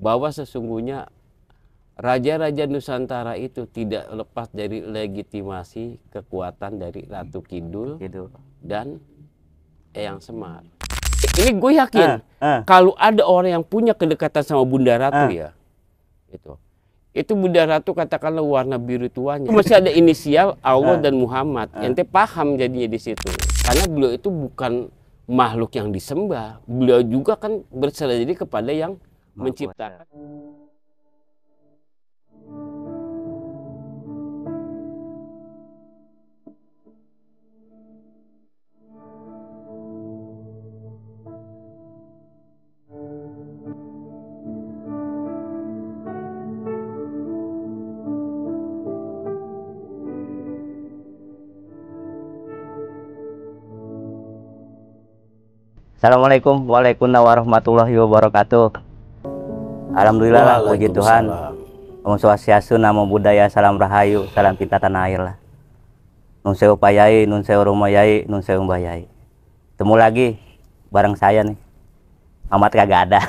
bahwa sesungguhnya raja-raja Nusantara itu tidak lepas dari legitimasi kekuatan dari Ratu hmm. Kidul, Kidul. dan Eyang Semar. Ini gue yakin uh, uh. kalau ada orang yang punya kedekatan sama Bunda Ratu uh. ya, itu itu Bunda Ratu katakanlah warna biru tuanya masih ada inisial Allah uh. dan Muhammad. Uh. Ente paham jadinya di situ karena beliau itu bukan makhluk yang disembah, beliau juga kan berserah jadi kepada yang menciptakan Assalamualaikum warahmatullahi wabarakatuh. Alhamdulillah lah puji Tuhan. Om Swastiastu, Namo Buddhaya, Salam Rahayu, Salam kita Tanah Air lah. Nun saya upayai, nun saya rumayai, nun saya umbayai. Temu lagi bareng saya nih. Amat kagak ada.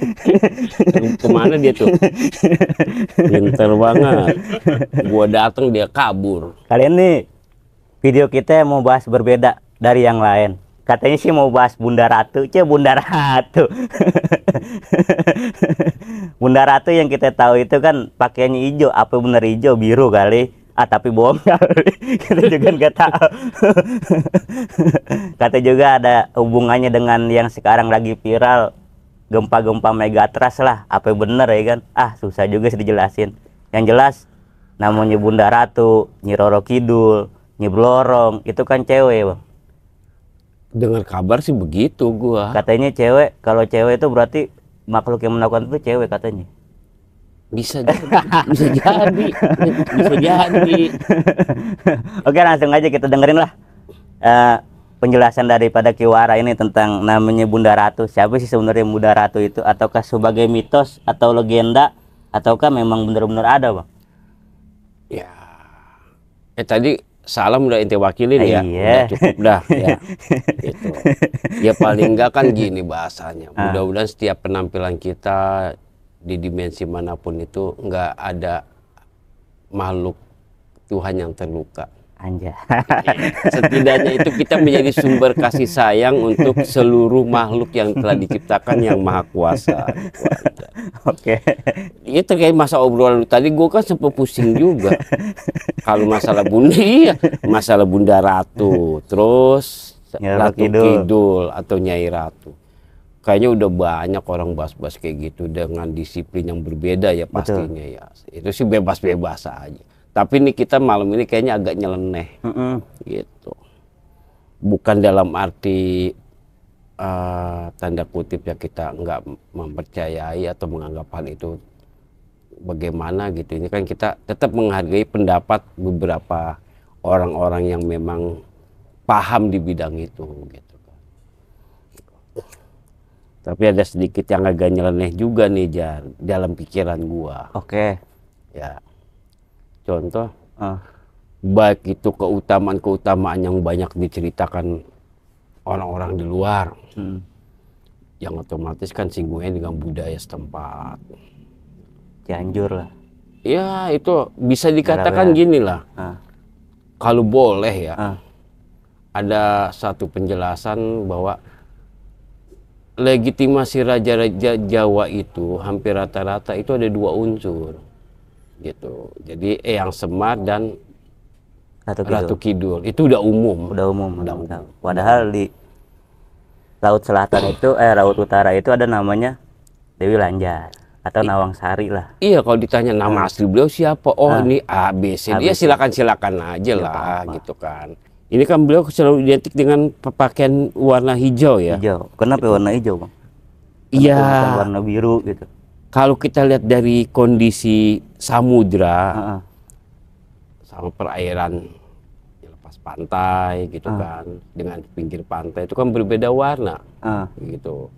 Kemana dia tuh? Pinter banget. Gua datang dia kabur. Kalian nih video kita mau bahas berbeda dari yang lain katanya sih mau bahas Bunda Ratu cie Bunda Ratu Bunda Ratu yang kita tahu itu kan pakaiannya hijau apa bener hijau biru kali ah tapi bohong kali kita juga nggak tahu kata juga ada hubungannya dengan yang sekarang lagi viral gempa-gempa megatras lah apa bener ya kan ah susah juga sih dijelasin yang jelas namanya Bunda Ratu Nyiroro Kidul Nyiblorong itu kan cewek bang dengar kabar sih begitu gua. Katanya cewek, kalau cewek itu berarti makhluk yang melakukan itu cewek katanya. Bisa jadi, bisa jadi, bisa jadi. Oke langsung aja kita dengerin lah uh, penjelasan daripada Kiwara ini tentang namanya Bunda Ratu. Siapa sih sebenarnya Bunda Ratu itu? Ataukah sebagai mitos atau legenda? Ataukah memang benar-benar ada bang? Ya, eh tadi salam udah ente wakilin ya. Iya. Udah cukup dah ya. gitu. Ya paling enggak kan gini bahasanya. Ah. Mudah-mudahan setiap penampilan kita di dimensi manapun itu enggak ada makhluk Tuhan yang terluka. Anja. Iya. Setidaknya itu kita menjadi sumber kasih sayang untuk seluruh makhluk yang telah diciptakan yang maha kuasa. Oke. Okay. Ini terkait masa obrolan tadi, gue kan sempat pusing juga. Kalau masalah bunda, iya. masalah bunda ratu, terus Nyai ratu Kidul. Kidul atau Nyai Ratu. Kayaknya udah banyak orang bahas-bahas kayak gitu dengan disiplin yang berbeda ya pastinya Betul. ya. Itu sih bebas-bebas aja tapi ini kita malam ini kayaknya agak nyeleneh mm -hmm. gitu bukan dalam arti uh, tanda kutip ya kita nggak mempercayai atau menganggap hal itu bagaimana gitu ini kan kita tetap menghargai pendapat beberapa orang-orang yang memang paham di bidang itu gitu tapi ada sedikit yang agak nyeleneh juga nih jar dalam pikiran gua oke okay. ya contoh ah. baik itu keutamaan-keutamaan yang banyak diceritakan orang-orang di luar hmm. yang otomatis kan singgungnya dengan budaya setempat Cianjur lah ya itu bisa dikatakan gini lah ah. kalau boleh ya ah. ada satu penjelasan bahwa legitimasi raja-raja Jawa itu hampir rata-rata itu ada dua unsur gitu. Jadi eh, yang Semar dan Ratu Kidul. Ratu Kidul itu udah umum. Udah umum. Udah umum. padahal di laut selatan itu eh laut utara itu ada namanya Dewi Lanjar atau Nawang Sari lah. Iya kalau ditanya nama nah. asli beliau siapa? Oh ah. ini A B C. Dia silakan silakan aja iya, lah apa gitu kan. Ini kan beliau selalu identik dengan pakaian warna hijau ya. Hijau. Kenapa gitu. warna hijau bang? Iya. Warna biru gitu kalau kita lihat dari kondisi samudra sama perairan ya lepas pantai gitu uh. kan dengan pinggir pantai itu kan berbeda warna uh. gitu.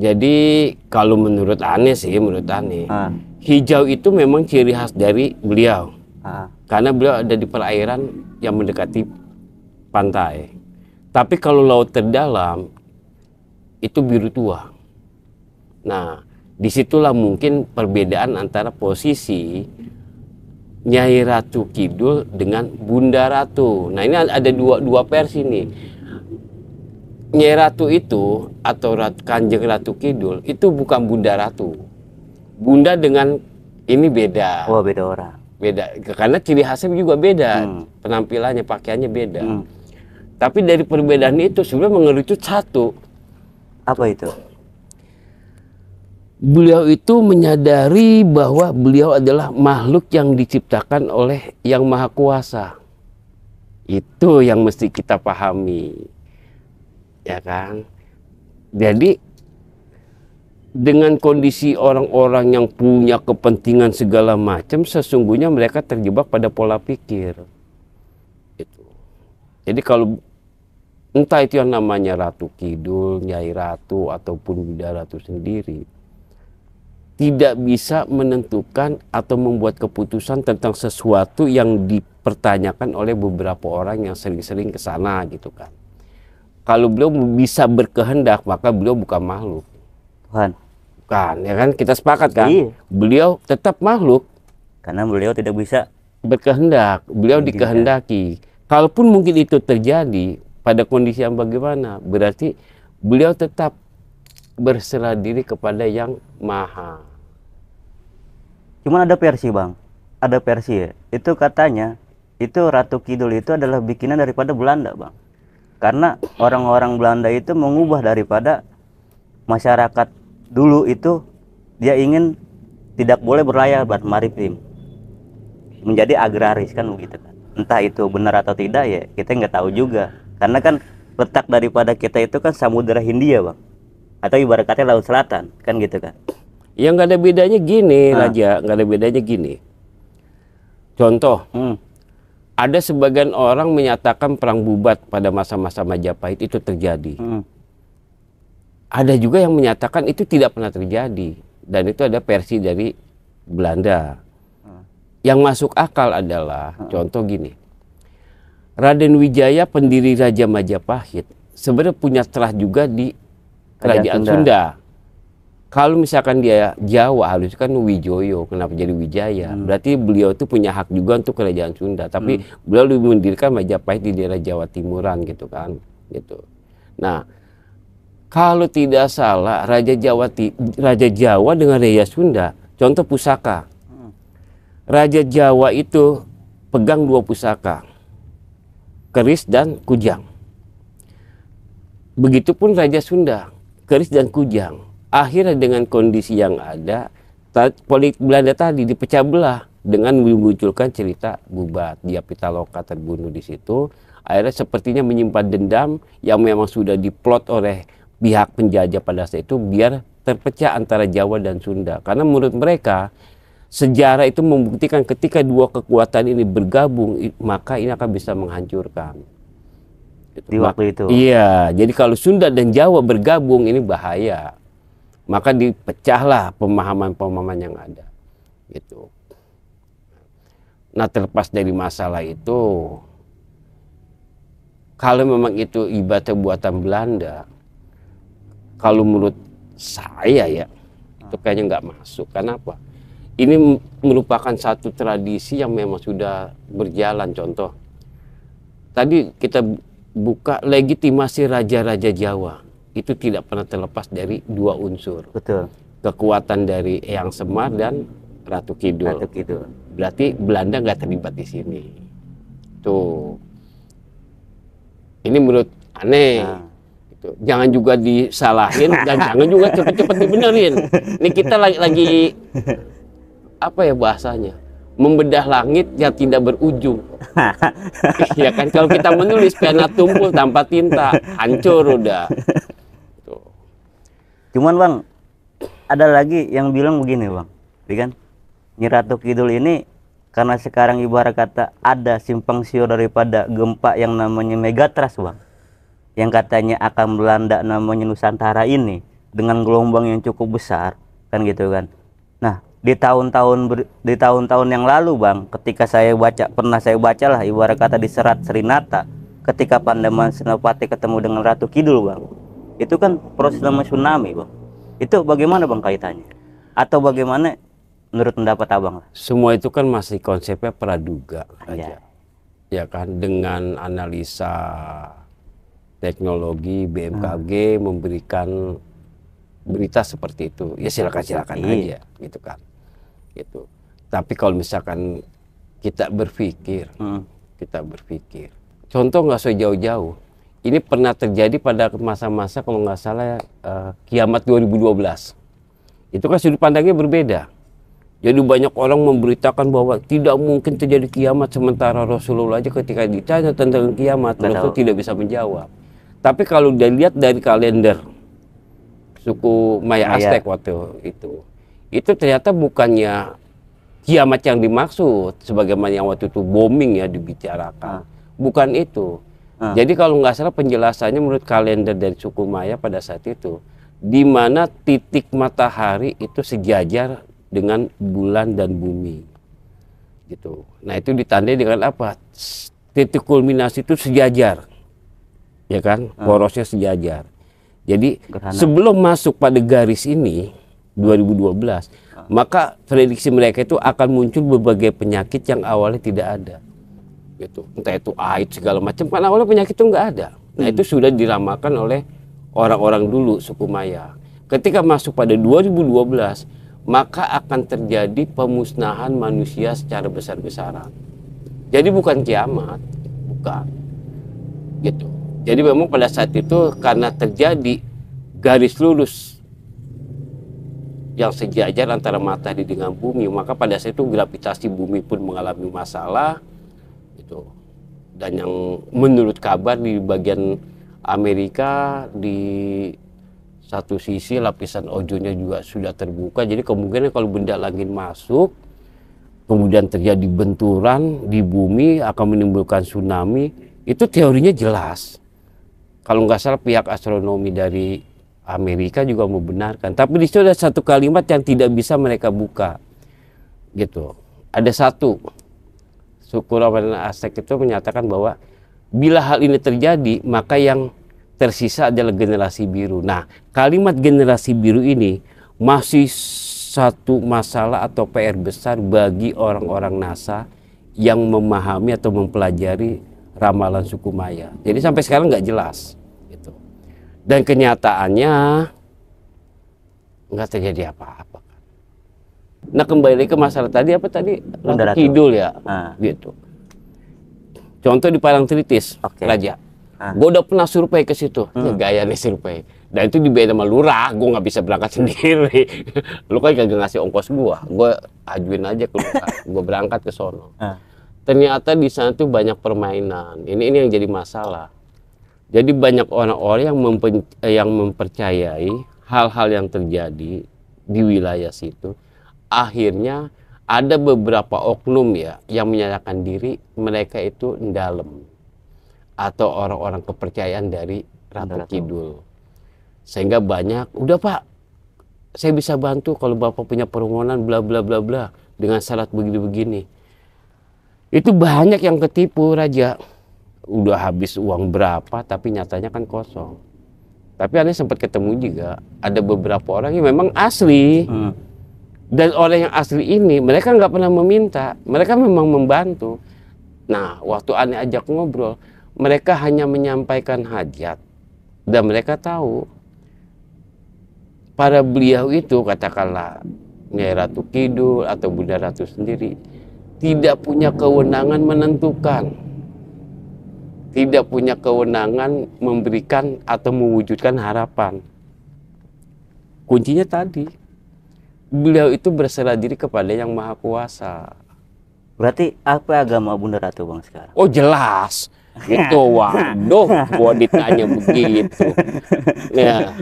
Jadi kalau menurut Ane sih, menurut Ane, uh. hijau itu memang ciri khas dari beliau. Uh. Karena beliau ada di perairan yang mendekati pantai. Tapi kalau laut terdalam itu biru tua. Nah, disitulah mungkin perbedaan antara posisi Nyai Ratu Kidul dengan Bunda Ratu. Nah ini ada dua dua versi nih. Nyai Ratu itu atau Ratu, Kanjeng Ratu Kidul itu bukan Bunda Ratu. Bunda dengan ini beda. Oh beda orang. Beda karena ciri khasnya juga beda hmm. penampilannya pakaiannya beda. Hmm. Tapi dari perbedaan itu sebenarnya mengerucut satu. Apa itu? beliau itu menyadari bahwa beliau adalah makhluk yang diciptakan oleh Yang Maha Kuasa. Itu yang mesti kita pahami. Ya kan? Jadi dengan kondisi orang-orang yang punya kepentingan segala macam sesungguhnya mereka terjebak pada pola pikir. Itu. Jadi kalau entah itu yang namanya Ratu Kidul, Nyai Ratu ataupun Bunda Ratu sendiri tidak bisa menentukan atau membuat keputusan tentang sesuatu yang dipertanyakan oleh beberapa orang yang sering-sering ke sana gitu kan. Kalau beliau bisa berkehendak maka beliau bukan makhluk. Tuhan. Bukan, ya kan kita sepakat kan? Iya. Beliau tetap makhluk karena beliau tidak bisa berkehendak, beliau mungkin dikehendaki. Kalaupun mungkin itu terjadi pada kondisi yang bagaimana, berarti beliau tetap berserah diri kepada yang maha Cuman ada versi bang, ada versi ya. Itu katanya itu Ratu Kidul itu adalah bikinan daripada Belanda bang. Karena orang-orang Belanda itu mengubah daripada masyarakat dulu itu dia ingin tidak boleh berlayar buat maritim menjadi agraris kan begitu kan entah itu benar atau tidak ya kita nggak tahu juga karena kan letak daripada kita itu kan samudera Hindia bang atau ibarat kata laut selatan kan gitu kan yang nggak ada bedanya gini nah. Raja nggak ada bedanya gini contoh hmm. ada sebagian orang menyatakan perang bubat pada masa-masa Majapahit itu terjadi hmm. ada juga yang menyatakan itu tidak pernah terjadi dan itu ada versi dari Belanda hmm. yang masuk akal adalah hmm. contoh gini Raden Wijaya pendiri Raja Majapahit sebenarnya punya celah juga di Kerajaan, Kerajaan Sunda. Sunda kalau misalkan dia Jawa harus kan Wijoyo, kenapa jadi Wijaya? Hmm. Berarti beliau itu punya hak juga untuk kerajaan Sunda, tapi hmm. beliau lebih mendirikan Majapahit di daerah Jawa Timuran gitu kan, gitu. Nah, kalau tidak salah Raja Jawa Raja Jawa dengan Raja Sunda, contoh pusaka. Hmm. Raja Jawa itu pegang dua pusaka, keris dan kujang. Begitupun Raja Sunda, keris dan kujang akhirnya dengan kondisi yang ada politik Belanda tadi dipecah belah dengan memunculkan cerita Bubat dia Pitaloka terbunuh di situ akhirnya sepertinya menyimpan dendam yang memang sudah diplot oleh pihak penjajah pada saat itu biar terpecah antara Jawa dan Sunda karena menurut mereka sejarah itu membuktikan ketika dua kekuatan ini bergabung maka ini akan bisa menghancurkan di waktu itu iya jadi kalau Sunda dan Jawa bergabung ini bahaya maka dipecahlah pemahaman-pemahaman yang ada gitu nah terlepas dari masalah itu kalau memang itu ibadah buatan Belanda kalau menurut saya ya itu kayaknya nggak masuk kenapa ini merupakan satu tradisi yang memang sudah berjalan contoh tadi kita buka legitimasi raja-raja Jawa itu tidak pernah terlepas dari dua unsur. Betul. Kekuatan dari Eyang Semar dan Ratu Kidul. Ratu Kidul. Berarti Belanda nggak terlibat di sini. Tuh. Ini menurut aneh. Nah. Gitu. Jangan juga disalahin dan jangan juga cepet-cepet dibenerin. Ini kita lagi, lagi apa ya bahasanya? membedah langit yang tidak berujung. ya kan kalau kita menulis pena tumpul tanpa tinta, hancur udah. Cuman bang, ada lagi yang bilang begini bang, ini iya kan? Nyiratu Kidul ini karena sekarang ibarat kata ada simpang siur daripada gempa yang namanya megatras bang, yang katanya akan melanda namanya Nusantara ini dengan gelombang yang cukup besar, kan gitu kan? Nah di tahun-tahun di tahun-tahun yang lalu bang, ketika saya baca pernah saya bacalah lah ibarat kata di serat Serinata, ketika Pandaman Senopati ketemu dengan Ratu Kidul bang, itu kan proses nama tsunami bang itu bagaimana bang kaitannya atau bagaimana menurut pendapat abang semua itu kan masih konsepnya praduga iya. aja ya, ya kan dengan analisa teknologi BMKG hmm. memberikan berita seperti itu ya silakan silakan iya. aja gitu kan gitu tapi kalau misalkan kita berpikir hmm. kita berpikir contoh nggak usah jauh-jauh ini pernah terjadi pada masa-masa kalau nggak salah uh, kiamat 2012. Itu kan sudut pandangnya berbeda. Jadi banyak orang memberitakan bahwa tidak mungkin terjadi kiamat sementara Rasulullah aja ketika ditanya tentang kiamat Betul. Rasul tidak bisa menjawab. Tapi kalau dilihat dari kalender suku Maya Aztec waktu itu, itu ternyata bukannya kiamat yang dimaksud sebagaimana yang waktu itu bombing ya dibicarakan. Ah. Bukan itu Ah. Jadi kalau nggak salah penjelasannya menurut kalender dari suku Maya pada saat itu, di mana titik matahari itu sejajar dengan bulan dan bumi. Gitu. Nah, itu ditandai dengan apa? Titik kulminasi itu sejajar. Ya kan? Ah. Porosnya sejajar. Jadi Gerhana. sebelum masuk pada garis ini 2012, hmm. Ah. maka prediksi mereka itu akan muncul berbagai penyakit yang awalnya tidak ada gitu entah itu AIDS segala macam kan awalnya penyakit itu nggak ada nah hmm. itu sudah diramalkan oleh orang-orang dulu suku Maya ketika masuk pada 2012 maka akan terjadi pemusnahan manusia secara besar-besaran jadi bukan kiamat bukan gitu jadi memang pada saat itu karena terjadi garis lurus yang sejajar antara matahari dengan bumi maka pada saat itu gravitasi bumi pun mengalami masalah gitu. Dan yang menurut kabar di bagian Amerika di satu sisi lapisan ojonya juga sudah terbuka. Jadi kemungkinan kalau benda langit masuk kemudian terjadi benturan di bumi akan menimbulkan tsunami. Itu teorinya jelas. Kalau nggak salah pihak astronomi dari Amerika juga membenarkan. Tapi di situ ada satu kalimat yang tidak bisa mereka buka. Gitu. Ada satu suku Romawi dan Aztek itu menyatakan bahwa bila hal ini terjadi maka yang tersisa adalah generasi biru. Nah, kalimat generasi biru ini masih satu masalah atau PR besar bagi orang-orang NASA yang memahami atau mempelajari ramalan suku Maya. Jadi sampai sekarang nggak jelas. Gitu. Dan kenyataannya nggak terjadi apa-apa. Nah kembali ke masalah tadi apa tadi Ratu Kidul ya, ah. gitu. Contoh di Tritis, okay. Raja. Ah. Gue udah pernah survei ke situ, hmm. gaya nih survei. Dan itu di sama lurah, gue nggak bisa berangkat sendiri. lu kan gak ngasih ongkos gue, gue ajuin aja ke lurah, gue berangkat ke sono. Ah. Ternyata di sana tuh banyak permainan. Ini ini yang jadi masalah. Jadi banyak orang-orang yang, yang mempercayai hal-hal yang terjadi di wilayah situ akhirnya ada beberapa oknum ya yang menyatakan diri mereka itu dalam atau orang-orang kepercayaan dari Ratu Kidul. Sehingga banyak, udah Pak, saya bisa bantu kalau Bapak punya permohonan bla bla bla bla dengan syarat begini-begini. Itu banyak yang ketipu Raja. Udah habis uang berapa tapi nyatanya kan kosong. Tapi aneh sempat ketemu juga ada beberapa orang yang memang asli. Hmm dan oleh yang asli ini mereka nggak pernah meminta mereka memang membantu nah waktu aneh ajak ngobrol mereka hanya menyampaikan hajat dan mereka tahu para beliau itu katakanlah Nyai Ratu Kidul atau Bunda Ratu sendiri tidak punya kewenangan menentukan tidak punya kewenangan memberikan atau mewujudkan harapan kuncinya tadi beliau itu berserah diri kepada yang maha kuasa berarti apa agama bunda ratu bang sekarang oh jelas Itu waduh gua ditanya begitu ya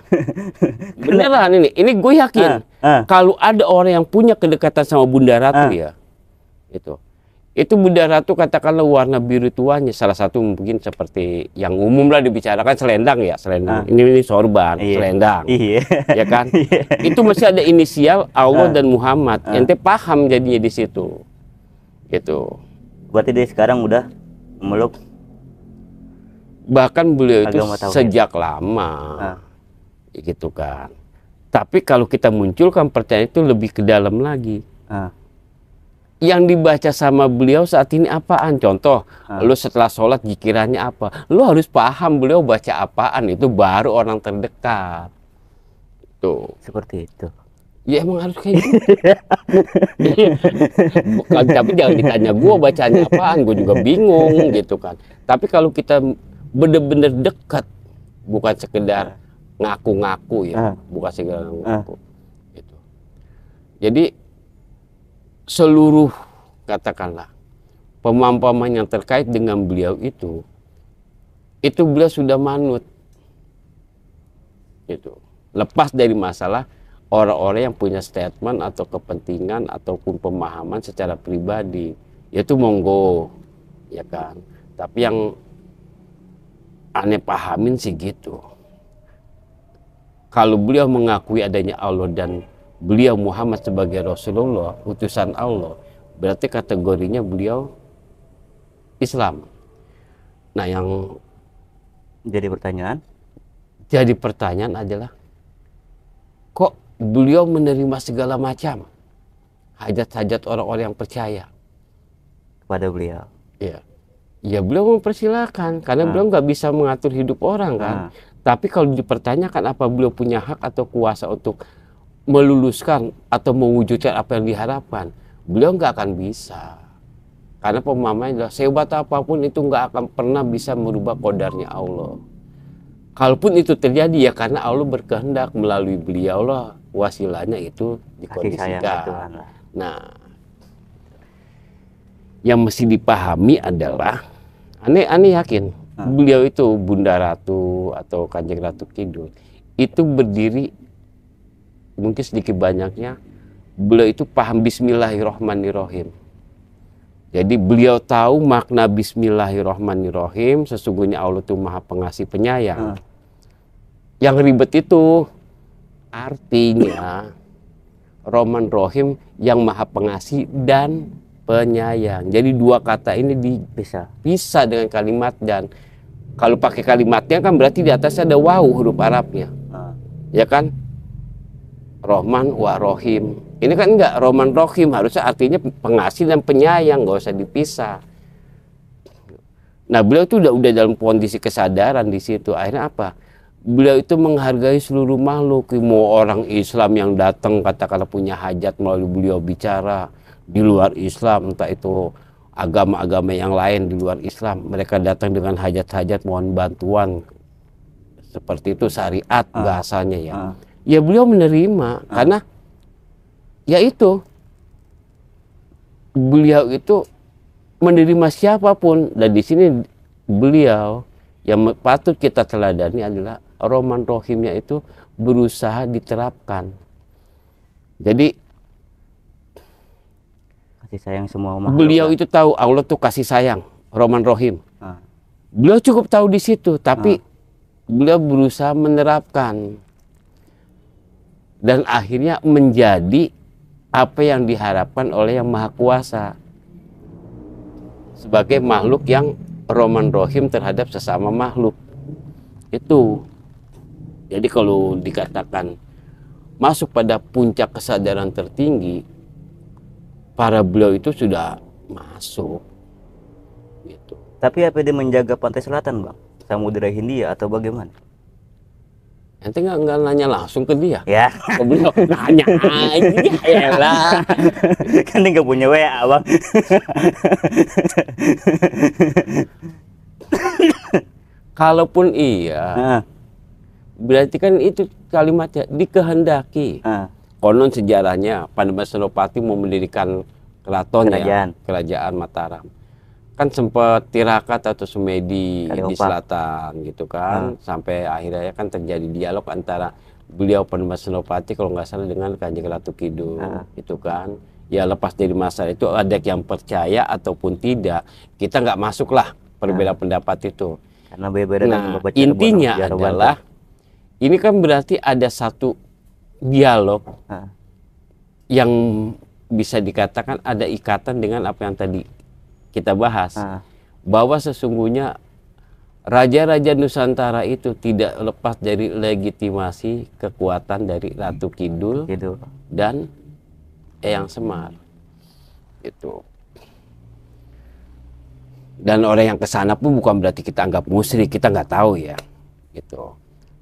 beneran ini ini gue yakin uh, uh. kalau ada orang yang punya kedekatan sama bunda ratu uh. ya itu itu Bunda Ratu katakanlah warna biru tuanya salah satu mungkin seperti yang umum lah dibicarakan selendang ya selendang ah. ini ini sorban iya. selendang iya. ya kan iya. itu masih ada inisial Allah ah. dan Muhammad yang ah. ente paham jadinya di situ gitu berarti dari sekarang udah meluk bahkan beliau itu sejak lama ah. gitu kan tapi kalau kita munculkan pertanyaan itu lebih ke dalam lagi ah yang dibaca sama beliau saat ini apaan? Contoh, ah. lu setelah sholat jikirannya apa? Lu harus paham beliau baca apaan itu baru orang terdekat. Tuh. Seperti itu. Ya emang harus kayak gitu. Bukan, tapi jangan ditanya gua bacanya apaan, gua juga bingung gitu kan. Tapi kalau kita bener-bener dekat, bukan sekedar ngaku-ngaku ya, bukan sekedar ngaku. Gitu. Jadi seluruh katakanlah pemahaman yang terkait dengan beliau itu itu beliau sudah manut itu lepas dari masalah orang-orang yang punya statement atau kepentingan ataupun pemahaman secara pribadi yaitu monggo ya kan tapi yang aneh pahamin sih gitu kalau beliau mengakui adanya Allah dan beliau Muhammad sebagai Rasulullah, utusan Allah, berarti kategorinya beliau Islam. Nah, yang jadi pertanyaan, jadi pertanyaan adalah kok beliau menerima segala macam hajat-hajat orang-orang yang percaya kepada beliau. Iya. Ya beliau mempersilahkan karena nah. beliau nggak bisa mengatur hidup orang kan. Nah. Tapi kalau dipertanyakan apa beliau punya hak atau kuasa untuk meluluskan atau mewujudkan apa yang diharapkan, beliau nggak akan bisa. Karena pemahamannya adalah sehebat apapun itu nggak akan pernah bisa merubah kodarnya Allah. Kalaupun itu terjadi ya karena Allah berkehendak melalui beliau lah wasilahnya itu dikondisikan. Nah, yang mesti dipahami adalah aneh aneh yakin ah. beliau itu Bunda Ratu atau Kanjeng Ratu Kidul itu berdiri mungkin sedikit banyaknya beliau itu paham bismillahirrohmanirrohim. Jadi beliau tahu makna bismillahirrohmanirrohim, sesungguhnya Allah itu maha pengasih penyayang. Hmm. Yang ribet itu artinya rohman Rohim yang maha pengasih dan penyayang. Jadi dua kata ini dipisah bisa dengan kalimat dan kalau pakai kalimatnya kan berarti di atasnya ada wow huruf Arabnya. Hmm. Ya kan? Rohman wa Rohim. Ini kan enggak Rohman Rohim harusnya artinya pengasih dan penyayang nggak usah dipisah. Nah beliau itu udah udah dalam kondisi kesadaran di situ. Akhirnya apa? Beliau itu menghargai seluruh makhluk. Mau orang Islam yang datang katakanlah punya hajat melalui beliau bicara di luar Islam entah itu agama-agama yang lain di luar Islam. Mereka datang dengan hajat-hajat mohon bantuan seperti itu syariat ah, bahasanya ya. Uh ya beliau menerima ah. karena ya itu beliau itu menerima siapapun dan di sini beliau yang patut kita teladani adalah Roman Rohimnya itu berusaha diterapkan. Jadi kasih sayang semua umat Beliau itu tahu Allah tuh kasih sayang, Roman Rohim. Ah. Beliau cukup tahu di situ, tapi ah. beliau berusaha menerapkan dan akhirnya menjadi apa yang diharapkan oleh yang maha kuasa sebagai makhluk yang roman rohim terhadap sesama makhluk itu jadi kalau dikatakan masuk pada puncak kesadaran tertinggi para beliau itu sudah masuk gitu. tapi apa dia menjaga pantai selatan bang samudera Hindia atau bagaimana nanti nggak nggak nanya langsung ke dia? Ya. Ke beliau nanya aja ya lah. Kan dia nggak punya WA abang. Kalaupun iya, nah. berarti kan itu kalimatnya dikehendaki. Nah. Konon sejarahnya Pandemba Senopati mau mendirikan keraton kerajaan. ya, kerajaan Mataram kan sempat tirakat atau sumedi di selatan gitu kan hmm. sampai akhirnya kan terjadi dialog antara beliau Penmas Senopati kalau nggak salah dengan Kanjeng Ratu Kidul hmm. gitu kan ya lepas dari masalah itu ada yang percaya ataupun tidak kita nggak masuklah perbedaan hmm. pendapat itu karena beda nah, intinya adalah ini kan berarti ada satu dialog hmm. yang bisa dikatakan ada ikatan dengan apa yang tadi kita bahas ah. bahwa sesungguhnya raja-raja Nusantara itu tidak lepas dari legitimasi kekuatan dari Ratu Kidul, gitu. dan Eyang Semar. Itu. Dan orang yang kesana pun bukan berarti kita anggap musri kita nggak tahu ya. Gitu.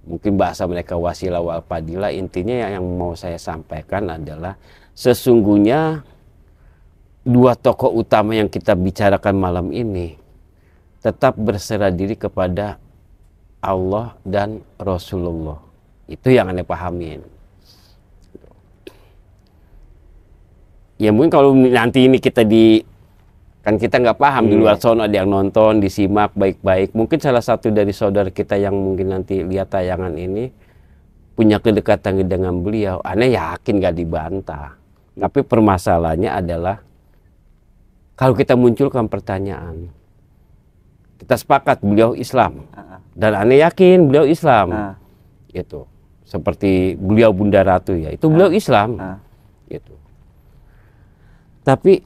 Mungkin bahasa mereka wasilah wal padila intinya yang mau saya sampaikan adalah sesungguhnya dua tokoh utama yang kita bicarakan malam ini tetap berserah diri kepada Allah dan Rasulullah. Itu yang Anda pahamin. Ya mungkin kalau nanti ini kita di kan kita nggak paham hmm. di luar sana ada yang nonton disimak baik-baik mungkin salah satu dari saudara kita yang mungkin nanti lihat tayangan ini punya kedekatan dengan beliau aneh yakin nggak dibantah tapi permasalahannya adalah kalau kita munculkan pertanyaan, kita sepakat beliau Islam ah, ah. dan aneh yakin beliau Islam, ah. itu Seperti beliau Bunda Ratu ya, itu beliau Islam, itu. Tapi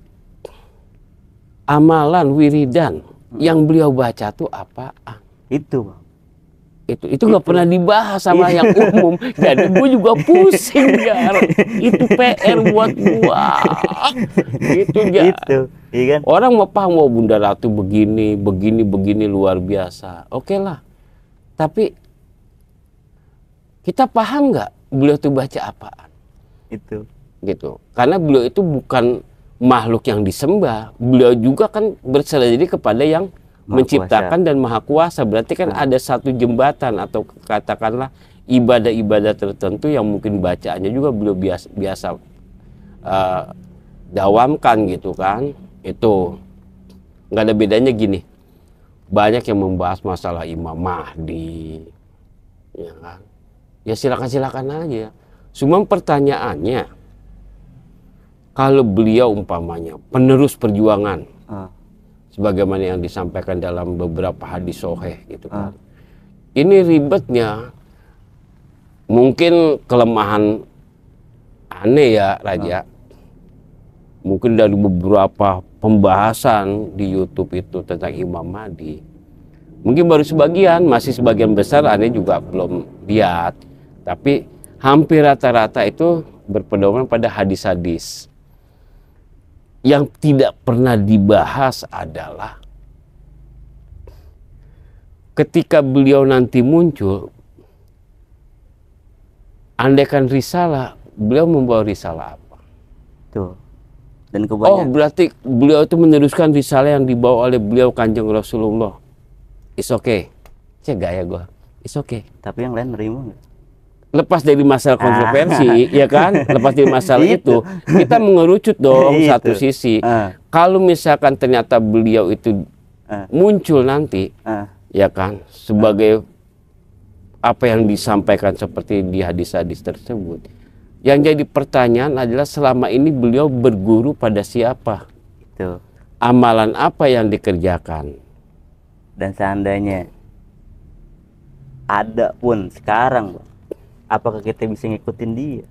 amalan wiridan hmm. yang beliau baca tuh apa? Itu bang itu itu nggak pernah dibahas sama yang umum jadi gue juga pusing ya itu PR buat gua itu ya itu, iya kan? orang mau paham mau bunda ratu begini begini begini luar biasa oke okay lah tapi kita paham nggak beliau itu baca apaan itu gitu karena beliau itu bukan makhluk yang disembah beliau juga kan berserah jadi kepada yang maha menciptakan kuasa. dan maha kuasa berarti kan ada satu jembatan atau katakanlah ibadah-ibadah tertentu yang mungkin bacaannya juga belum biasa biasa uh, eh, dawamkan gitu kan itu nggak ada bedanya gini banyak yang membahas masalah Imam Mahdi ya kan ya silakan silakan aja cuma pertanyaannya kalau beliau umpamanya penerus perjuangan ah sebagaimana yang disampaikan dalam beberapa hadis soheh gitu kan. Ah. Ini ribetnya mungkin kelemahan aneh ya Raja. Ah. Mungkin dari beberapa pembahasan di YouTube itu tentang Imam Mahdi. Mungkin baru sebagian, masih sebagian besar aneh juga belum lihat. Tapi hampir rata-rata itu berpedoman pada hadis-hadis yang tidak pernah dibahas adalah ketika beliau nanti muncul, andaikan risalah, beliau membawa risalah apa? Tuh. Dan oh, kebanyakan. Oh, berarti beliau itu meneruskan risalah yang dibawa oleh beliau Kanjeng Rasulullah. It's okay. cegah ya gua. It's okay. Tapi yang lain nerima nggak? lepas dari masalah ah. kontroversi, ah. ya kan? Lepas dari masalah gitu. itu, kita mengerucut dong itu. satu sisi. Uh. Kalau misalkan ternyata beliau itu uh. muncul nanti, uh. ya kan, sebagai uh. apa yang disampaikan seperti di hadis-hadis tersebut. Yang jadi pertanyaan adalah selama ini beliau berguru pada siapa? Itu. Amalan apa yang dikerjakan? Dan seandainya ada pun sekarang, Pak apakah kita bisa ngikutin dia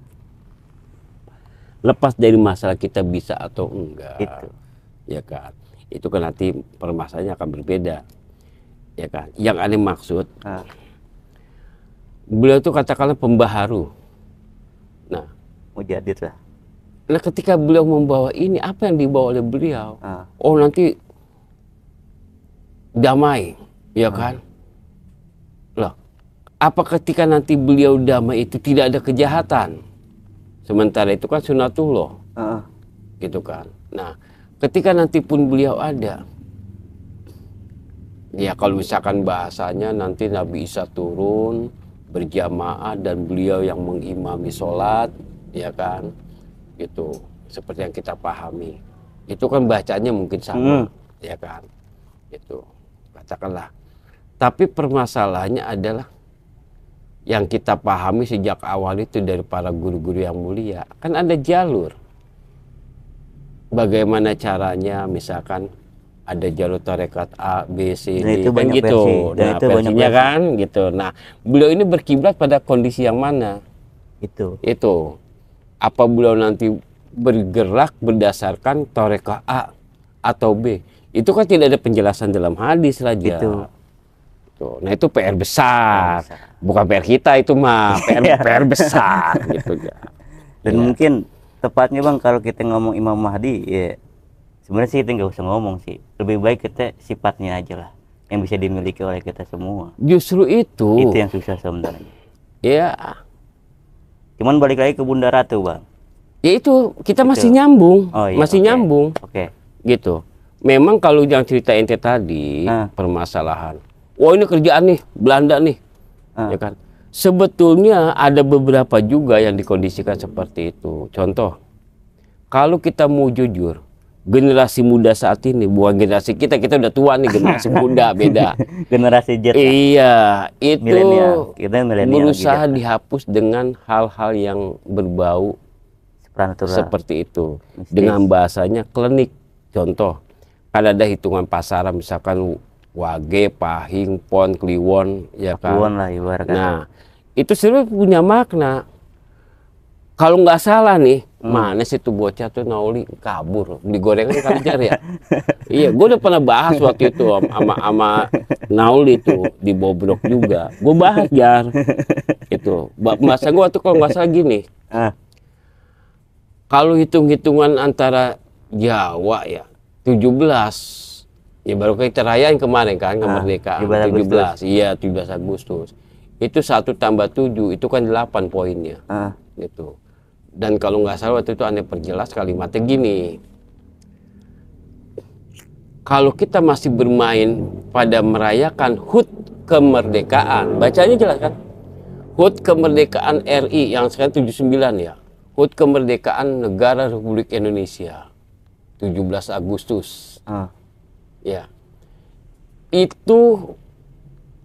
lepas dari masalah kita bisa atau enggak itu. ya kan itu kan nanti permasalahannya akan berbeda ya kan yang ada maksud ah. beliau itu katakanlah pembaharu nah mau oh, jadi lah nah ketika beliau membawa ini apa yang dibawa oleh beliau ah. oh nanti damai ya ah. kan apa ketika nanti beliau damai itu tidak ada kejahatan? Sementara itu kan sunatullah. Uh. Gitu kan. Nah, ketika nanti pun beliau ada. Ya kalau misalkan bahasanya nanti Nabi Isa turun berjamaah dan beliau yang mengimami sholat, ya kan, gitu. Seperti yang kita pahami, itu kan bacanya mungkin sama, hmm. ya kan, gitu. Katakanlah. Tapi permasalahannya adalah yang kita pahami sejak awal itu dari para guru-guru yang mulia kan ada jalur bagaimana caranya misalkan ada jalur tarekat A, B, C, D, nah, itu kan banyak gitu. Versi. Nah, nah itu banyak kan gitu. Nah, beliau ini berkiblat pada kondisi yang mana? Itu. Itu. Apa beliau nanti bergerak berdasarkan tarekat A atau B? Itu kan tidak ada penjelasan dalam hadis lagi Itu gitu. Nah itu PR besar, bukan PR kita itu mah PR iya. PR besar gitu ya. Dan ya. mungkin tepatnya bang kalau kita ngomong Imam Mahdi ya sebenarnya sih kita nggak usah ngomong sih lebih baik kita sifatnya aja lah yang bisa dimiliki oleh kita semua. Justru itu. Itu yang susah sebenarnya. Ya. Cuman balik lagi ke Bunda Ratu bang. Ya itu kita gitu. masih nyambung, oh, iya, masih okay. nyambung. Oke. Okay. Gitu. Memang kalau yang cerita ente tadi nah. permasalahan wah ini kerjaan nih Belanda nih hmm. ya kan sebetulnya ada beberapa juga yang dikondisikan seperti itu contoh kalau kita mau jujur generasi muda saat ini bukan generasi kita kita udah tua nih generasi muda beda generasi jet. Ya? iya itu Milenial. kita berusaha gitu. Ya. dihapus dengan hal-hal yang berbau Prantura. seperti itu dengan bahasanya klinik contoh kan ada hitungan pasaran misalkan Wage, Pahing, Pon, Kliwon, ya kan. Kliwon lah ibaratnya. Nah, itu sebenarnya punya makna. Kalau nggak salah nih, hmm. mana sih tuh bocah tuh Nauli kabur beli gorengan kajar ya? iya, gue udah pernah bahas waktu itu sama sama Nauli tuh di Bobrok juga. Gue bahas jar itu. Masa gue tuh kalau nggak salah gini. Ah. Kalau hitung-hitungan antara Jawa ya 17 Ya baru kita kemarin kan kemerdekaan ah, 17. iya Iya, 17 Agustus. Itu satu tambah tujuh itu kan 8 poinnya. Ah. Gitu. Dan kalau nggak salah waktu itu aneh perjelas kalimatnya gini. Kalau kita masih bermain pada merayakan HUT kemerdekaan, bacanya jelas kan? HUT kemerdekaan RI yang sekarang 79 ya. HUT kemerdekaan negara Republik Indonesia. 17 Agustus. Ah ya itu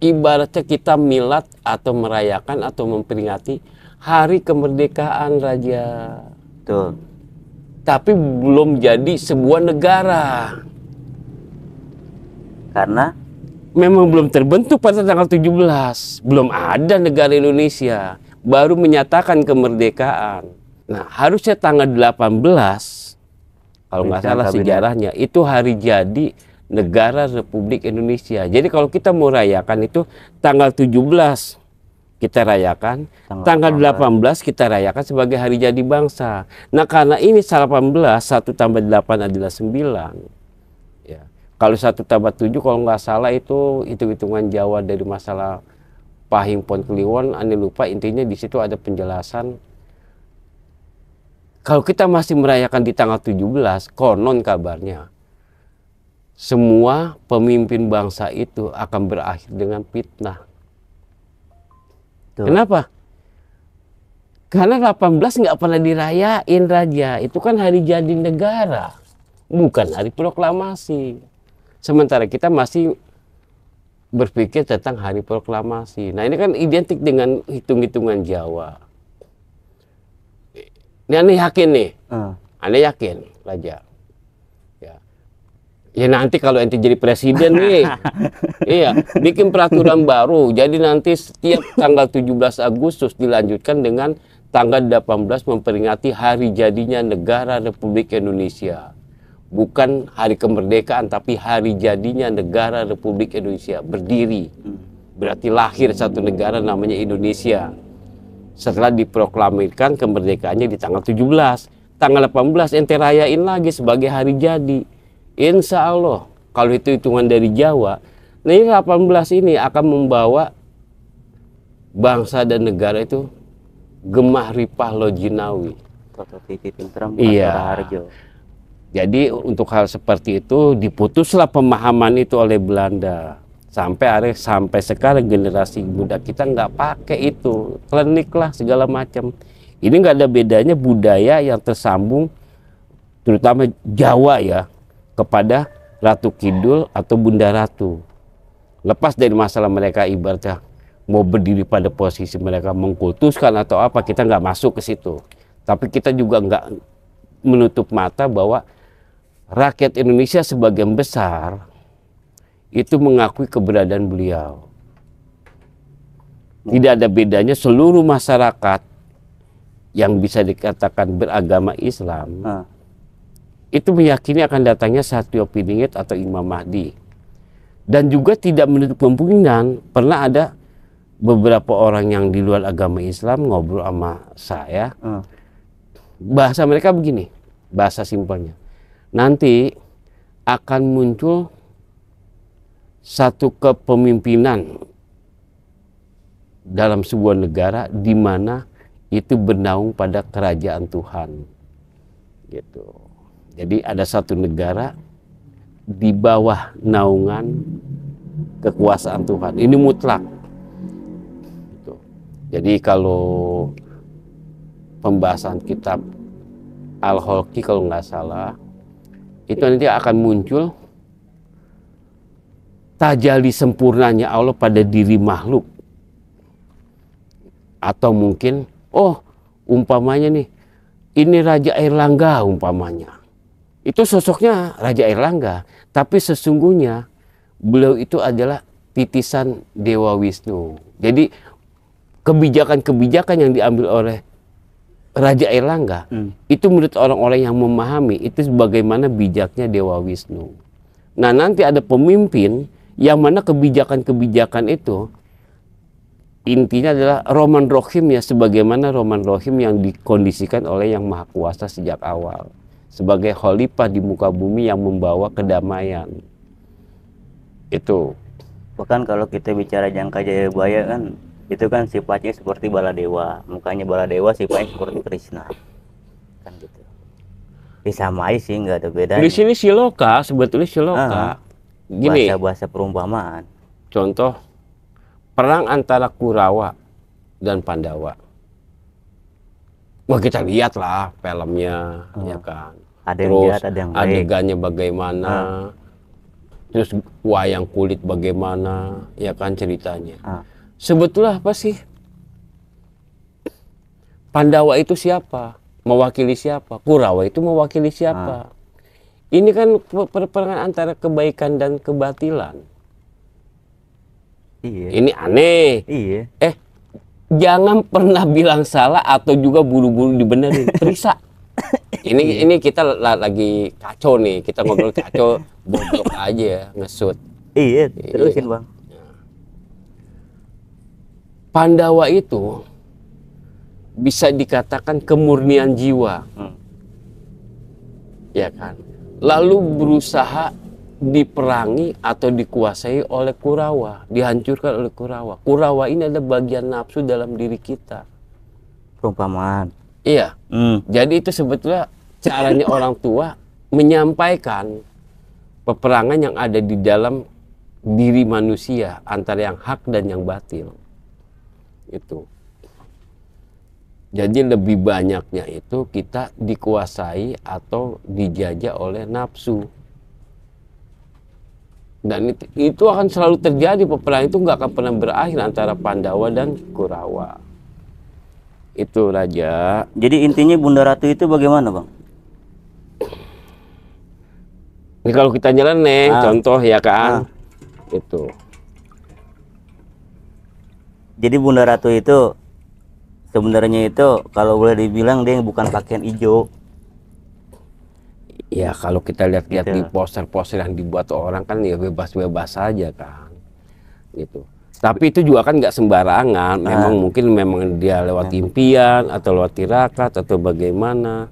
ibaratnya kita milat atau merayakan atau memperingati hari kemerdekaan raja. Betul. Tapi belum jadi sebuah negara. Karena memang belum terbentuk pada tanggal 17. Belum ada negara Indonesia baru menyatakan kemerdekaan. Nah, harusnya tanggal 18 kalau nggak salah sejarahnya itu hari jadi negara Republik Indonesia. Jadi kalau kita mau rayakan itu tanggal 17 kita rayakan, tanggal, tanggal 18 kita rayakan sebagai hari jadi bangsa. Nah, karena ini 18, 1 tambah 8 adalah 9. Ya. Kalau 1 tambah 7 kalau nggak salah itu hitung-hitungan Jawa dari masalah Pahing Pon Kliwon, Anda lupa intinya di situ ada penjelasan kalau kita masih merayakan di tanggal 17, konon kabarnya semua pemimpin bangsa itu akan berakhir dengan fitnah. Tuh. Kenapa? Karena 18 nggak pernah dirayain raja. Itu kan hari jadi negara, bukan hari proklamasi. Sementara kita masih berpikir tentang hari proklamasi. Nah ini kan identik dengan hitung-hitungan Jawa. Ini aneh yakin nih, uh. Ah. aneh yakin raja Ya nanti kalau ente jadi presiden nih, iya, bikin peraturan baru. Jadi nanti setiap tanggal 17 Agustus dilanjutkan dengan tanggal 18 memperingati hari jadinya negara Republik Indonesia. Bukan hari kemerdekaan, tapi hari jadinya negara Republik Indonesia berdiri. Berarti lahir satu negara namanya Indonesia. Setelah diproklamirkan kemerdekaannya di tanggal 17. Tanggal 18 ente rayain lagi sebagai hari jadi Insya Allah kalau itu hitungan dari Jawa, delapan 18 ini akan membawa bangsa dan negara itu gemah ripah lojinawi. Iya. Jadi untuk hal seperti itu diputuslah pemahaman itu oleh Belanda sampai hari sampai sekarang generasi muda kita nggak pakai itu klinik lah segala macam ini nggak ada bedanya budaya yang tersambung terutama Jawa ya kepada Ratu Kidul atau Bunda Ratu. Lepas dari masalah mereka ibaratnya mau berdiri pada posisi mereka mengkultuskan atau apa kita nggak masuk ke situ tapi kita juga nggak menutup mata bahwa rakyat Indonesia sebagian besar itu mengakui keberadaan beliau tidak ada bedanya seluruh masyarakat yang bisa dikatakan beragama Islam itu meyakini akan datangnya satu Piningit atau Imam Mahdi. Dan juga tidak menutup kemungkinan pernah ada beberapa orang yang di luar agama Islam ngobrol sama saya. Hmm. Bahasa mereka begini, bahasa simpelnya. Nanti akan muncul satu kepemimpinan dalam sebuah negara di mana itu bernaung pada kerajaan Tuhan. Gitu. Jadi ada satu negara di bawah naungan kekuasaan Tuhan. Ini mutlak. Gitu. Jadi kalau pembahasan kitab Al-Holki kalau nggak salah, itu nanti akan muncul tajali sempurnanya Allah pada diri makhluk. Atau mungkin, oh umpamanya nih, ini Raja Air Langga umpamanya. Itu sosoknya Raja Erlangga, tapi sesungguhnya beliau itu adalah titisan Dewa Wisnu. Jadi kebijakan-kebijakan yang diambil oleh Raja Erlangga hmm. itu menurut orang-orang yang memahami itu bagaimana bijaknya Dewa Wisnu. Nah nanti ada pemimpin yang mana kebijakan-kebijakan itu intinya adalah Roman Rohim ya sebagaimana Roman Rohim yang dikondisikan oleh yang Maha Kuasa sejak awal sebagai khalifah di muka bumi yang membawa kedamaian. Itu. Bahkan kalau kita bicara jangka Jayabaya kan itu kan sifatnya seperti bala dewa. mukanya bala dewa, sifatnya seperti Krishna. Kan gitu. bisa sama aja sih nggak ada bedanya. Di sini siloka sebetulnya siloka. Uh, ah, Gini. Bahasa-bahasa perumpamaan. Contoh perang antara Kurawa dan Pandawa. Wah kita lihatlah filmnya, hmm. ya ah. kan ada yang terus jahat, ada yang baik. adegannya bagaimana ah. terus wayang kulit bagaimana ya kan ceritanya ah. sebetulnya apa sih Pandawa itu siapa mewakili siapa Kurawa itu mewakili siapa ah. ini kan perperangan antara kebaikan dan kebatilan iya. ini aneh iya. eh jangan pernah bilang salah atau juga buru-buru dibenerin periksa ini iya. ini kita lagi kacau nih kita ngobrol kacau bodoh aja ngesut iya, iya terusin bang Pandawa itu bisa dikatakan kemurnian jiwa hmm. ya kan lalu berusaha diperangi atau dikuasai oleh Kurawa dihancurkan oleh Kurawa Kurawa ini ada bagian nafsu dalam diri kita perumpamaan Iya. Hmm. Jadi itu sebetulnya caranya orang tua menyampaikan peperangan yang ada di dalam diri manusia antara yang hak dan yang batil. Itu. Jadi lebih banyaknya itu kita dikuasai atau dijajah oleh nafsu. Dan itu, itu akan selalu terjadi peperangan itu nggak akan pernah berakhir antara Pandawa dan Kurawa itu raja. Jadi intinya Bunda Ratu itu bagaimana, Bang? Ini kalau kita jalan nih, ah. contoh ya kan. Ah. Itu. Jadi Bunda Ratu itu sebenarnya itu kalau boleh dibilang dia bukan pakaian hijau. Ya kalau kita lihat-lihat gitu. di iya. poster-poster yang dibuat orang kan ya bebas-bebas saja kan. Gitu. Tapi itu juga kan nggak sembarangan. Nah. Memang mungkin memang dia lewat nah. impian atau lewat tirakat atau bagaimana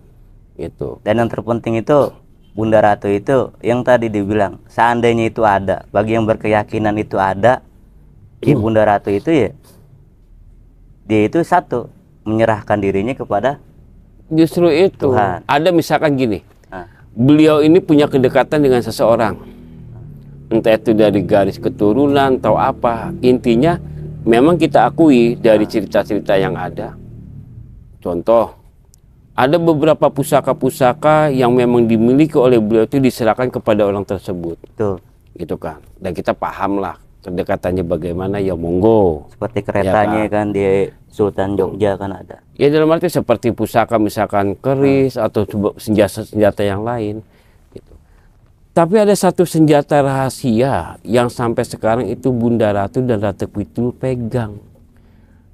itu. Dan yang terpenting itu Bunda Ratu itu yang tadi dibilang seandainya itu ada bagi yang berkeyakinan itu ada di ya hmm. Bunda Ratu itu ya dia itu satu menyerahkan dirinya kepada justru itu Tuhan. ada misalkan gini ah. beliau ini punya kedekatan dengan seseorang entah itu dari garis keturunan atau apa intinya memang kita akui dari cerita-cerita yang ada contoh ada beberapa pusaka-pusaka yang memang dimiliki oleh beliau itu diserahkan kepada orang tersebut Itu, gitu kan dan kita paham lah kedekatannya bagaimana ya monggo seperti keretanya ya kan? kan di Sultan Jogja kan ada ya dalam arti seperti pusaka misalkan keris hmm. atau senjata senjata yang lain tapi ada satu senjata rahasia yang sampai sekarang itu Bunda Ratu dan Ratu Kwitul pegang.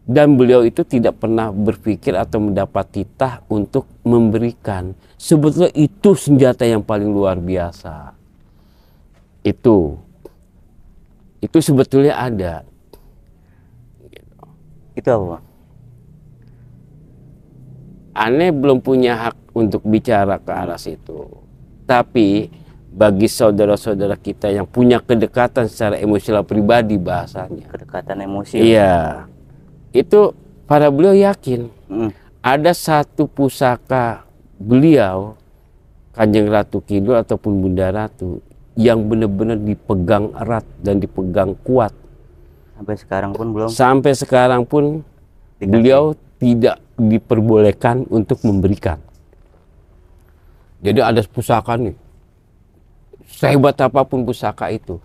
Dan beliau itu tidak pernah berpikir atau mendapat titah untuk memberikan. Sebetulnya itu senjata yang paling luar biasa. Itu. Itu sebetulnya ada. Itu apa? Aneh belum punya hak untuk bicara ke arah situ. Tapi bagi saudara-saudara kita yang punya kedekatan secara emosional pribadi bahasanya. Kedekatan emosi. Iya. Itu para beliau yakin hmm. ada satu pusaka beliau Kanjeng Ratu Kidul ataupun Bunda Ratu yang benar-benar dipegang erat dan dipegang kuat. Sampai sekarang pun belum. Sampai sekarang pun Dikasih. beliau tidak diperbolehkan untuk memberikan. Jadi ada pusaka nih sehebat apapun pusaka itu,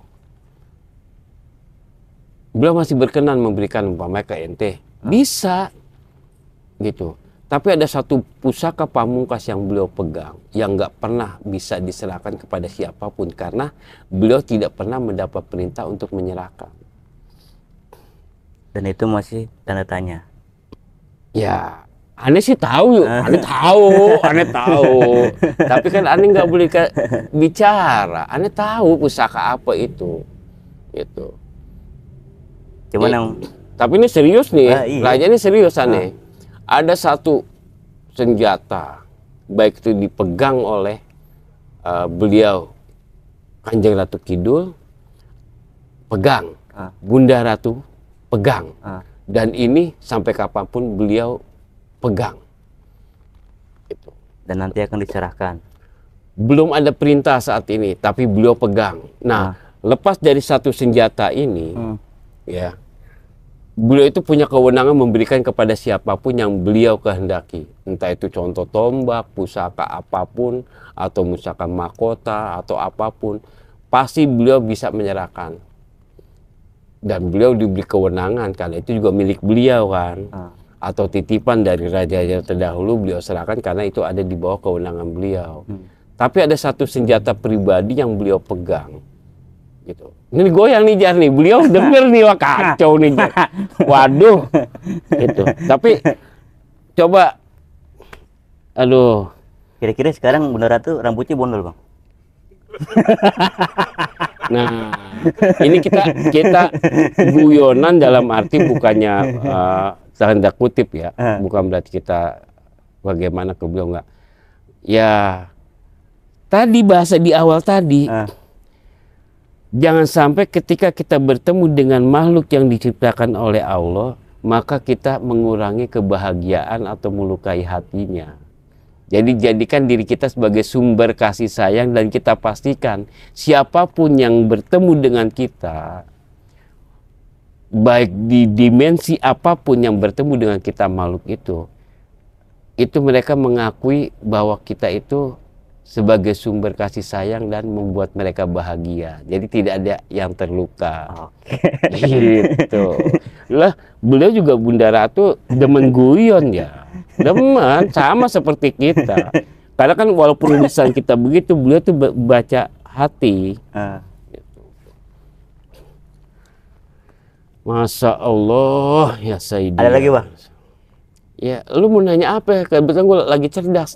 beliau masih berkenan memberikan umpamanya ke ente. Bisa. Gitu. Tapi ada satu pusaka pamungkas yang beliau pegang, yang nggak pernah bisa diserahkan kepada siapapun karena beliau tidak pernah mendapat perintah untuk menyerahkan. Dan itu masih tanda tanya. Ya, aneh sih tahu yuk ah. aneh tahu aneh tahu tapi kan aneh nggak boleh bicara aneh tahu pusaka apa itu itu. cuman ya, yang tapi ini serius nih ah, iya. raja nah, ini serius aneh ah. ada satu senjata baik itu dipegang oleh uh, beliau kanjeng ratu kidul pegang ah. bunda ratu pegang ah. dan ini sampai kapanpun beliau pegang. Itu. Dan nanti akan dicerahkan. Belum ada perintah saat ini, tapi beliau pegang. Nah, nah. lepas dari satu senjata ini, hmm. ya, beliau itu punya kewenangan memberikan kepada siapapun yang beliau kehendaki. Entah itu contoh tombak, pusaka apapun, atau misalkan mahkota, atau apapun. Pasti beliau bisa menyerahkan. Dan beliau diberi kewenangan, karena itu juga milik beliau kan. Hmm atau titipan dari raja-raja terdahulu beliau serahkan karena itu ada di bawah kewenangan beliau. Hmm. Tapi ada satu senjata pribadi yang beliau pegang. Gitu. Ini goyang nih Jar nih, beliau denger nih wah kacau nih Jar. Waduh. Gitu. Tapi coba aduh. Kira-kira sekarang beneran Ratu rambutnya bondol, Bang. nah, ini kita kita guyonan dalam arti bukannya uh, tanda kutip ya, hmm. bukan berarti kita bagaimana ke beliau enggak. Ya tadi bahasa di awal tadi hmm. jangan sampai ketika kita bertemu dengan makhluk yang diciptakan oleh Allah maka kita mengurangi kebahagiaan atau melukai hatinya. Jadi jadikan diri kita sebagai sumber kasih sayang dan kita pastikan siapapun yang bertemu dengan kita baik di dimensi apapun yang bertemu dengan kita makhluk itu itu mereka mengakui bahwa kita itu sebagai sumber kasih sayang dan membuat mereka bahagia. Jadi tidak ada yang terluka. Okay. Gitu. Lah, beliau juga Bunda Ratu demen guyon ya. Demen sama seperti kita. Karena kan walaupun tulisan kita begitu, beliau tuh baca hati. Uh. Masa Allah ya Saidi. Ada lagi bang? Ya, lu mau nanya apa ya? Kebetulan gue lagi cerdas.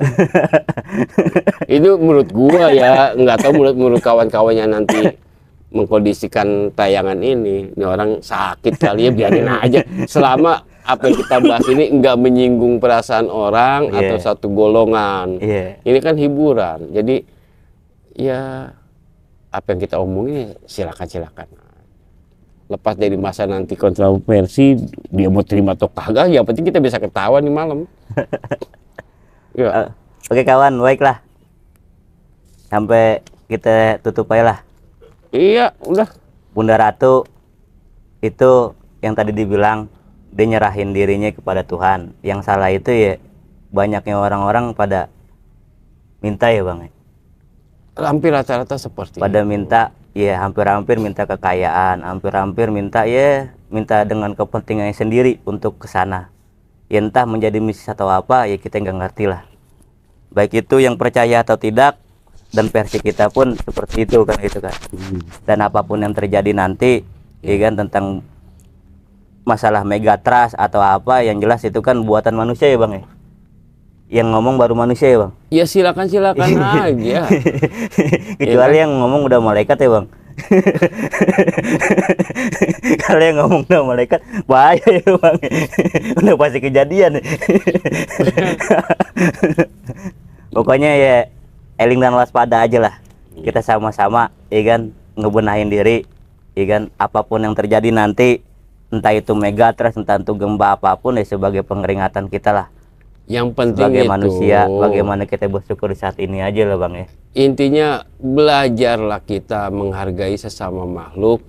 itu menurut gua ya, nggak tahu menurut menurut kawan-kawannya nanti mengkondisikan tayangan ini. Ini orang sakit kali ya, biarin aja. Selama apa yang kita bahas ini nggak menyinggung perasaan orang yeah. atau satu golongan. Yeah. Ini kan hiburan. Jadi ya apa yang kita omongin ya, silakan silakan lepas dari masa nanti kontroversi dia mau terima atau kagak ya, yang penting kita bisa ketawa nih malam ya. oke okay, kawan baiklah sampai kita tutup aja lah iya udah Bunda Ratu itu yang tadi dibilang dia nyerahin dirinya kepada Tuhan yang salah itu ya banyaknya orang-orang pada minta ya bang ya? hampir rata-rata seperti pada itu. minta ya hampir-hampir minta kekayaan hampir-hampir minta ya minta dengan kepentingannya sendiri untuk ke sana ya entah menjadi misi atau apa ya kita nggak ngerti lah baik itu yang percaya atau tidak dan versi kita pun seperti itu kan gitu kan hmm. dan apapun yang terjadi nanti ya kan tentang masalah megatrust atau apa yang jelas itu kan buatan manusia ya bang ya yang ngomong baru manusia ya bang? Ya silakan silakan aja. Kecuali ya, kan? yang ngomong udah malaikat ya bang. Kalau yang ngomong udah malaikat bahaya ya bang. udah pasti kejadian. Pokoknya ya eling dan waspada aja lah. Iya. Kita sama-sama, ikan ya ngebenahin diri, ikan ya Apapun yang terjadi nanti, entah itu megatrust, entah itu gempa apapun ya sebagai pengeringatan kita lah yang penting Sebagai itu, manusia, bagaimana kita bersyukur saat ini aja loh Bang ya. Intinya belajarlah kita menghargai sesama makhluk.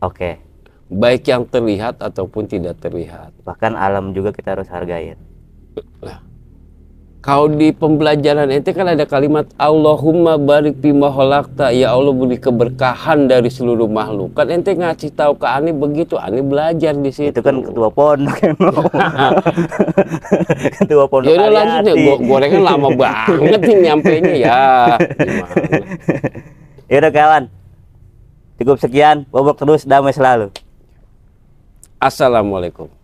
Oke. Okay. Baik yang terlihat ataupun tidak terlihat. Bahkan alam juga kita harus hargai kalau di pembelajaran itu kan ada kalimat Allahumma barik bima holakta ya Allah beri keberkahan dari seluruh makhluk. Kan ente ngasih tahu ke Ani begitu, Ani belajar di situ. Itu kan ketua pondok emang. ketua pondok. Ya udah lanjut ya, Go gorengan lama banget nih nyampe nya ya. Ya udah kawan. Cukup sekian, bobok terus damai selalu. Assalamualaikum.